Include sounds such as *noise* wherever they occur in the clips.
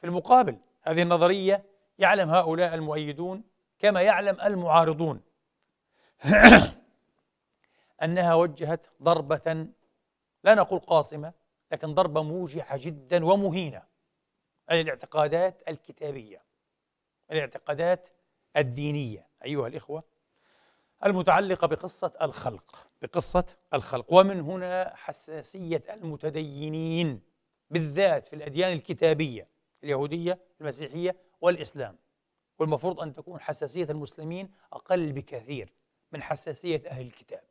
في المقابل هذه النظرية يعلم هؤلاء المؤيدون كما يعلم المعارضون *clears throat* أنها وجهت ضربة لا نقول قاصمة لكن ضربة موجعة جدا ومهينة على الاعتقادات الكتابية الاعتقادات الدينية أيها الإخوة المتعلقة بقصة الخلق بقصة الخلق ومن هنا حساسية المتدينين بالذات في الأديان الكتابية اليهودية المسيحية والإسلام والمفروض أن تكون حساسية المسلمين أقل بكثير من حساسية أهل الكتاب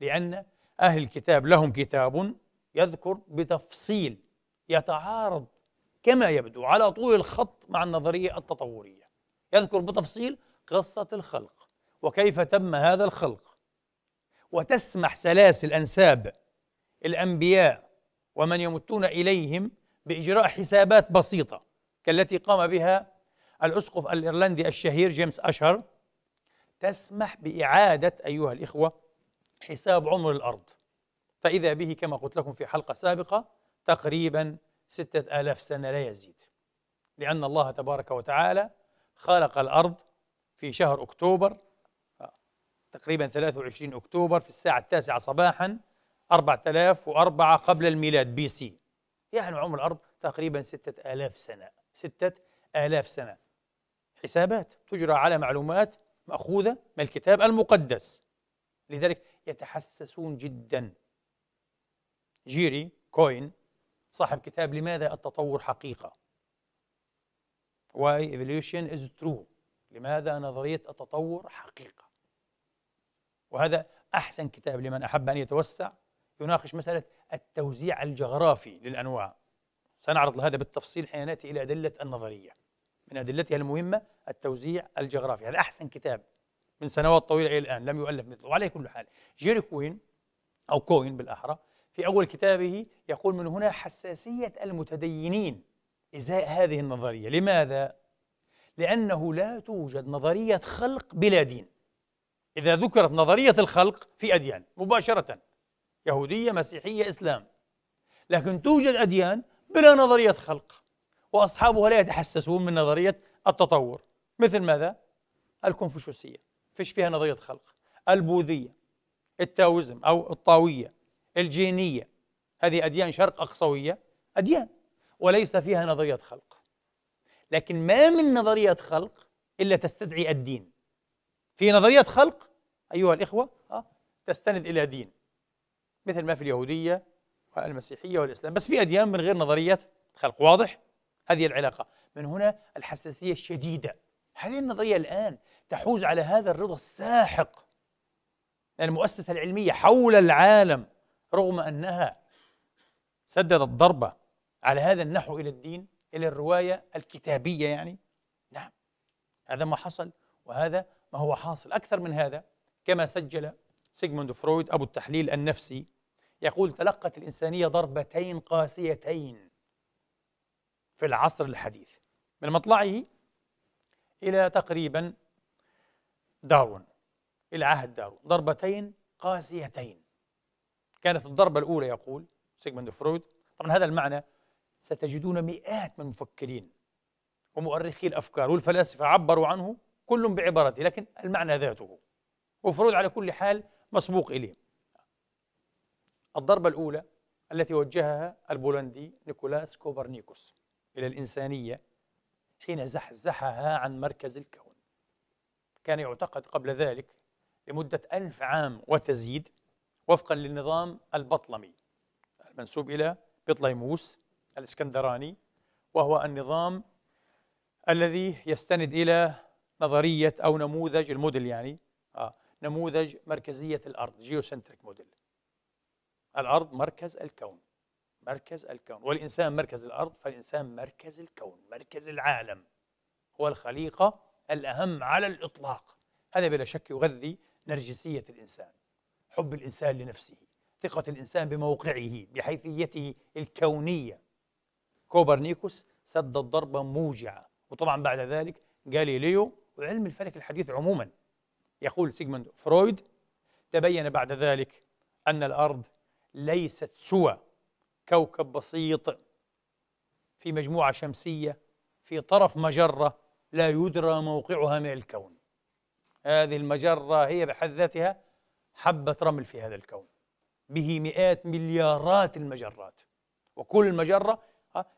لأن أهل الكتاب لهم كتاب يذكر بتفصيل يتعارض كما يبدو على طول الخط مع النظرية التطورية يذكر بتفصيل قصة الخلق وكيف تم هذا الخلق وتسمح سلاسل أنساب الأنبياء ومن يمتون إليهم باجراء حسابات بسيطه كالتي قام بها الاسقف الايرلندي الشهير جيمس اشهر تسمح باعاده ايها الاخوه حساب عمر الارض فاذا به كما قلت لكم في حلقه سابقه تقريبا ستة آلاف سنة لا يزيد لأن الله تبارك وتعالى خلق الأرض في شهر أكتوبر تقريبا 23 أكتوبر في الساعة التاسعة صباحا 4004 قبل الميلاد بي سي يعني عمر الأرض تقريبا ستة آلاف سنة ستة آلاف سنة حسابات تجرى على معلومات مأخوذة من الكتاب المقدس لذلك يتحسسون جدا جيري كوين صاحب كتاب لماذا التطور حقيقة Why Evolution is True لماذا نظرية التطور حقيقة وهذا أحسن كتاب لمن أحب أن يتوسع يناقش مسألة التوزيع الجغرافي للأنواع سنعرض هذا بالتفصيل حين نأتي إلى أدلة النظرية من أدلتها المهمة التوزيع الجغرافي هذا أحسن كتاب من سنوات طويلة إلى الآن لم يؤلف مثله وعليه كل حال جيري كوين أو كوين بالأحرى في أول كتابه يقول من هنا حساسية المتدينين إزاء هذه النظرية لماذا؟ لأنه لا توجد نظرية خلق بلا دين إذا ذكرت نظرية الخلق في أديان مباشرة يهودية مسيحية إسلام لكن توجد أديان بلا نظرية خلق وأصحابها لا يتحسسون من نظرية التطور مثل ماذا؟ الكونفوشيوسية فيش فيها نظرية خلق البوذية التاويزم أو الطاوية الجينية هذه أديان شرق أقصوية أديان وليس فيها نظرية خلق لكن ما من نظرية خلق إلا تستدعي الدين في نظرية خلق أيها الإخوة آه، تستند إلى دين مثل ما في اليهودية والمسيحية والإسلام بس في أديان من غير نظرية خلق واضح هذه العلاقة من هنا الحساسية الشديدة هذه النظرية الآن تحوز على هذا الرضا الساحق المؤسسة العلمية حول العالم رغم أنها سددت ضربة على هذا النحو إلى الدين إلى الرواية الكتابية يعني نعم هذا ما حصل وهذا ما هو حاصل أكثر من هذا كما سجل سيغموند فرويد أبو التحليل النفسي يقول تلقت الإنسانية ضربتين قاسيتين في العصر الحديث من مطلعه إلى تقريبا داون إلى عهد داون ضربتين قاسيتين كانت الضربة الأولى يقول سيغموند فرويد طبعا هذا المعنى ستجدون مئات من المفكرين ومؤرخي الأفكار والفلاسفة عبروا عنه كل بعبارته لكن المعنى ذاته وفرويد على كل حال مسبوق إليه الضربة الأولى التي وجهها البولندي نيكولاس كوبرنيكوس إلى الإنسانية حين زحزحها عن مركز الكون كان يعتقد قبل ذلك لمدة ألف عام وتزيد وفقا للنظام البطلمي المنسوب إلى بطليموس الإسكندراني وهو النظام الذي يستند إلى نظرية أو نموذج الموديل يعني آه نموذج مركزية الأرض جيوسنتريك موديل الأرض مركز الكون مركز الكون والإنسان مركز الأرض فالإنسان مركز الكون مركز العالم هو الخليقة الأهم على الإطلاق هذا بلا شك يغذي نرجسية الإنسان حب الإنسان لنفسه ثقة الإنسان بموقعه بحيثيته الكونية كوبرنيكوس سد الضربة موجعة وطبعا بعد ذلك غاليليو وعلم الفلك الحديث عموما يقول سيغموند فرويد تبين بعد ذلك أن الأرض ليست سوى كوكب بسيط في مجموعة شمسية في طرف مجرة لا يدرى موقعها من الكون هذه المجرة هي بحد ذاتها حبة رمل في هذا الكون به مئات مليارات المجرات وكل مجرة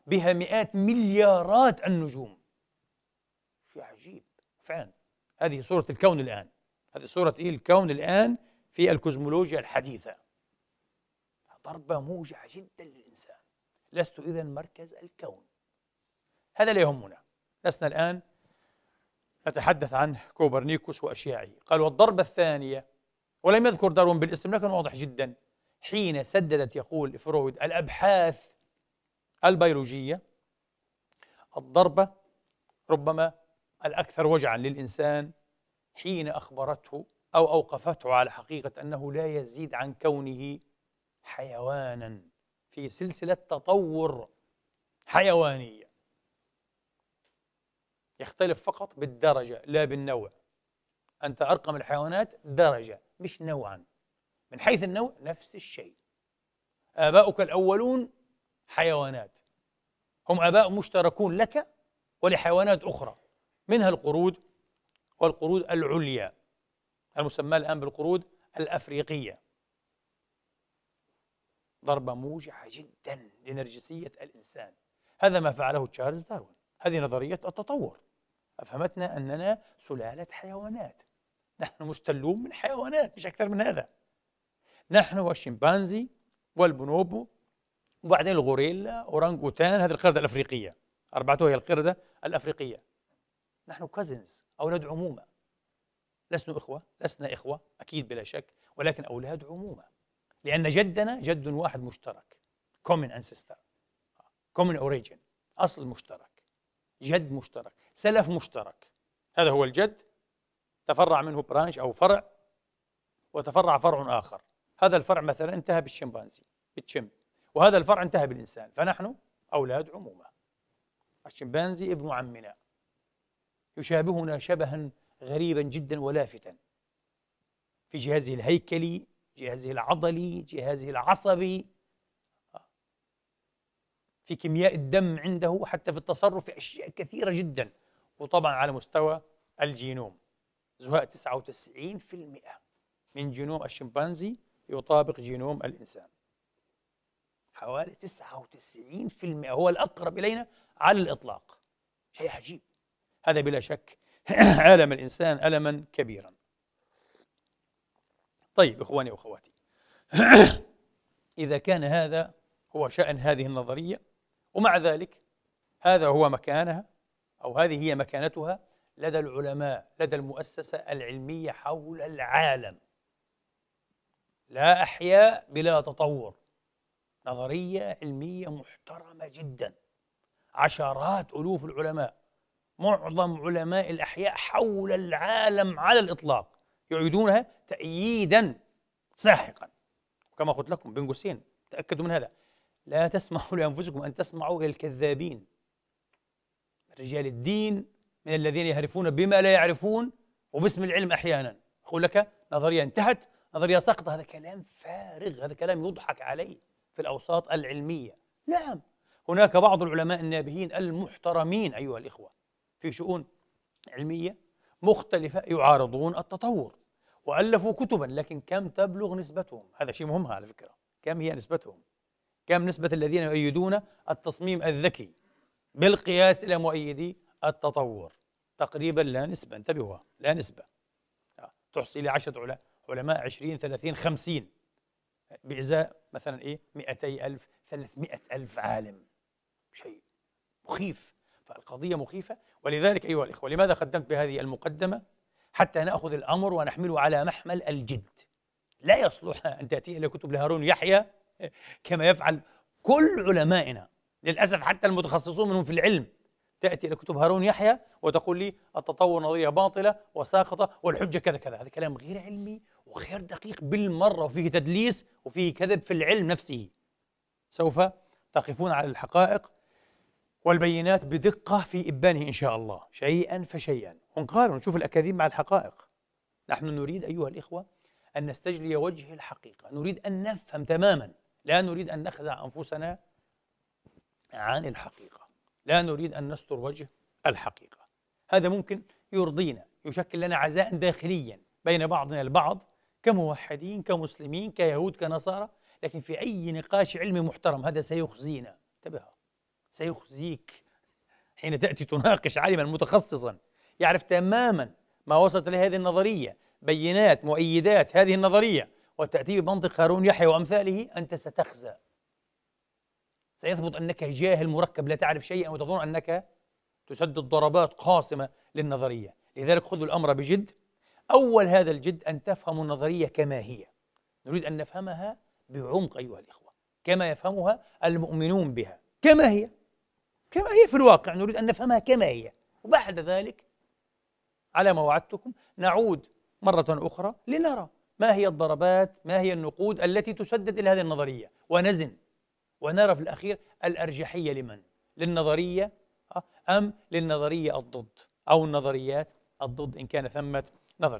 بها مئات مليارات النجوم شيء عجيب فعلا هذه صورة الكون الآن هذه صورة إيه الكون الآن في الكوزمولوجيا الحديثة ضربة موجعة جدا للإنسان لست إذا مركز الكون هذا لا يهمنا لسنا الآن نتحدث عن كوبرنيكوس وأشياعه قال والضربة الثانية ولم يذكر داروين بالاسم لكن واضح جدا حين سددت يقول فرويد الأبحاث البيولوجية الضربة ربما الأكثر وجعا للإنسان حين أخبرته أو أوقفته على حقيقة أنه لا يزيد عن كونه حيوانا في سلسلة تطور حيوانية يختلف فقط بالدرجة لا بالنوع أنت أرقم الحيوانات درجة مش نوعا من حيث النوع نفس الشيء آباؤك الأولون حيوانات هم آباء مشتركون لك ولحيوانات أخرى منها القرود والقرود العليا المسمى الآن بالقرود الأفريقية ضربة موجعة جدا لنرجسية الإنسان هذا ما فعله تشارلز داروين هذه نظرية التطور أفهمتنا أننا سلالة حيوانات نحن مستلون من حيوانات مش أكثر من هذا نحن والشمبانزي والبونوبو وبعدين الغوريلا أورانغوتان هذه القردة الأفريقية أربعتها هي القردة الأفريقية نحن كازنز أولاد عمومة لسنا إخوة لسنا إخوة أكيد بلا شك ولكن أولاد عمومة لأن جدنا جد واحد مشترك common ancestor common origin أصل مشترك جد مشترك سلف مشترك هذا هو الجد تفرع منه برانش أو فرع وتفرع فرع آخر هذا الفرع مثلا انتهى بالشمبانزي بالشمب وهذا الفرع انتهى بالإنسان فنحن أولاد عمومة الشمبانزي ابن عمنا يشابهنا شبها غريبا جدا ولافتا في جهازه الهيكلي جهازه العضلي جهازه العصبي في كيمياء الدم عنده حتى في التصرف في أشياء كثيرة جدا وطبعا على مستوى الجينوم زهاء 99% من جينوم الشمبانزي يطابق جينوم الإنسان حوالي 99% هو الأقرب إلينا على الإطلاق شيء عجيب هذا بلا شك *clears throat* ألم الإنسان ألما كبيرا طيب،, طيب إخواني وأخواتي *coughs* إذا كان هذا هو شأن هذه النظرية ومع ذلك هذا هو مكانها أو هذه هي مكانتها لدى العلماء لدى المؤسسة العلمية حول العالم لا أحياء بلا تطور نظرية علمية محترمة جدا عشرات ألوف العلماء معظم علماء الأحياء حول العالم على الإطلاق يعيدونها تأييدا ساحقا كما قلت لكم بين قوسين تأكدوا من هذا لا تسمحوا *laughs* لأنفسكم أن تسمعوا إلى الكذابين رجال الدين من الذين يهرفون بما لا يعرفون وباسم العلم أحيانا أقول لك نظرية انتهت نظرية سقطة هذا كلام فارغ هذا كلام يضحك عليه في الأوساط العلمية نعم هناك بعض العلماء النابهين المحترمين أيها الإخوة في شؤون علمية مختلفة يعارضون التطور وألفوا كتبا لكن كم تبلغ نسبتهم هذا شيء مهم على فكرة كم هي نسبتهم كم نسبة الذين يؤيدون التصميم الذكي بالقياس إلى مؤيدي التطور تقريبا لا نسبة انتبهوا لا نسبة آه، تحصي لعشرة علماء 20 30 50 بإزاء مثلا إيه مئتي ألف ثلاثمائة ألف عالم شيء مخيف فالقضية مخيفة ولذلك أيها الإخوة لماذا قدمت بهذه المقدمة حتى ناخذ الامر ونحمله على محمل الجد لا يصلح ان تاتي الى كتب لهارون يحيى كما يفعل كل علمائنا للاسف حتى المتخصصون منهم في العلم تاتي الى كتب هارون يحيى وتقول لي التطور نظريه باطله وساقطه والحجه كذا كذا هذا كلام غير علمي وغير دقيق بالمره وفيه تدليس وفيه كذب في العلم نفسه سوف تقفون على الحقائق والبينات بدقة في إبانه إن شاء الله شيئا فشيئا ونقارن ونشوف الأكاذيب مع الحقائق نحن نريد أيها الإخوة أن نستجلي وجه الحقيقة نريد أن نفهم تماما لا نريد أن نخدع أنفسنا عن الحقيقة لا نريد أن نستر وجه الحقيقة هذا ممكن يرضينا يشكل لنا عزاء داخليا بين بعضنا البعض كموحدين كمسلمين كيهود كنصارى لكن في أي نقاش علمي محترم هذا سيخزينا انتبهوا سيخزيك حين تأتي تناقش عالما متخصصا يعرف تماما ما وصلت إلى هذه النظرية بينات مؤيدات هذه النظرية وتأتي بمنطق هارون يحيى وأمثاله أنت ستخزى سيثبت أنك جاهل مركب لا تعرف شيئا وتظن أنك تسدد ضربات قاصمة للنظرية لذلك خذوا الأمر بجد أول هذا الجد أن تفهموا النظرية كما هي نريد أن نفهمها بعمق أيها الإخوة كما يفهمها المؤمنون بها كما هي كما هي في الواقع نريد أن نفهمها كما هي وبعد ذلك على ما وعدتكم نعود مرة أخرى لنرى ما هي الضربات ما هي النقود التي تسدد إلى هذه النظرية ونزن ونرى في الأخير الأرجحية لمن للنظرية آه، أم للنظرية الضد أو النظريات الضد إن كان ثمة نظرية